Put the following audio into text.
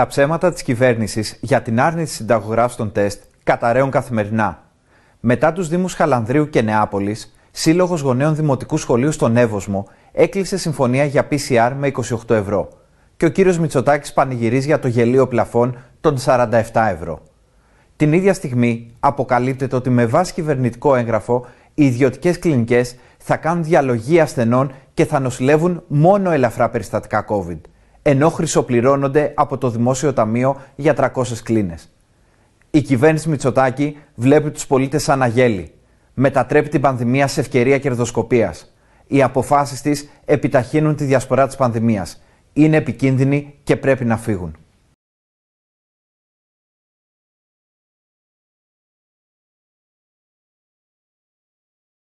Τα ψέματα της κυβέρνησης για την άρνηση συνταγογράφηση των τεστ καταραίουν καθημερινά. Μετά τους Δήμους Χαλανδρίου και Νεάπολης, Σύλλογος Γονέων Δημοτικού Σχολείου στον Εύωσμο έκλεισε συμφωνία για PCR με 28 ευρώ. Και ο κύριος Μητσοτάκης πανηγυρίζει για το γελίο πλαφόν των 47 ευρώ. Την ίδια στιγμή αποκαλύπτεται ότι με βάση κυβερνητικό έγγραφο οι ιδιωτικές κλινικές θα κάνουν διαλογή ασθενών και θα νοσηλεύουν μόνο ελαφρά περιστατικά COVID ενώ χρυσοπληρώνονται από το Δημόσιο Ταμείο για 300 κλίνες. Η κυβέρνηση Μητσοτάκη βλέπει τους πολίτες σαν αγέλη. Μετατρέπει την πανδημία σε ευκαιρία κερδοσκοπίας. Οι αποφάσεις της επιταχύνουν τη διασπορά της πανδημίας. Είναι επικίνδυνοι και πρέπει να φύγουν.